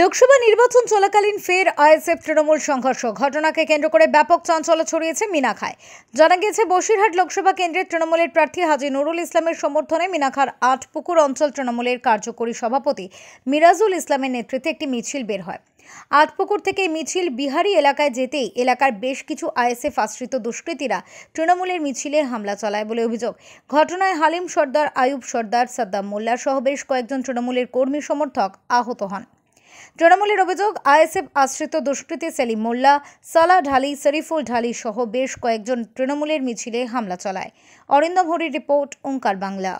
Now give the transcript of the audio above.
লোকসভা নির্বাচন চলাকালীন ফের আইএসএফ তৃণমূল সংঘর্ষ ঘটনাকে কেন্দ্র করে ব্যাপক চাঞ্চল্য ছড়িয়েছে মিনাখায় জানা গেছে বসিরহাট লোকসভা কেন্দ্রের তৃণমূলের প্রার্থী হাজি নুরুল ইসলামের সমর্থনে মিনাখার আটপুকুর অঞ্চল তৃণমূলের কার্যকরী সভাপতি মিরাজুল ইসলামের নেতৃত্বে একটি মিছিল বের হয় আটপুকুর থেকে মিছিল বিহারি এলাকায় যেতেই এলাকার বেশ কিছু আইএসএফ আশ্রিত দুষ্কৃতীরা তৃণমূলের মিছিলে হামলা চালায় বলে অভিযোগ ঘটনায় হালিম সর্দার আয়ুব সর্দার সাদ্দাম মোল্লা সহ বেশ কয়েকজন তৃণমূলের কর্মী সমর্থক আহত হন তৃণমূলের অভিযোগ আইএসএফ আশ্রিত দুষ্কৃতী সেলিম মোল্লা সালা ঢালি শরীফুল ঢালি সহ বেশ কয়েকজন তৃণমূলের মিছিলে হামলা চালায় অরিন্দভরি রিপোর্ট ওঙ্কার বাংলা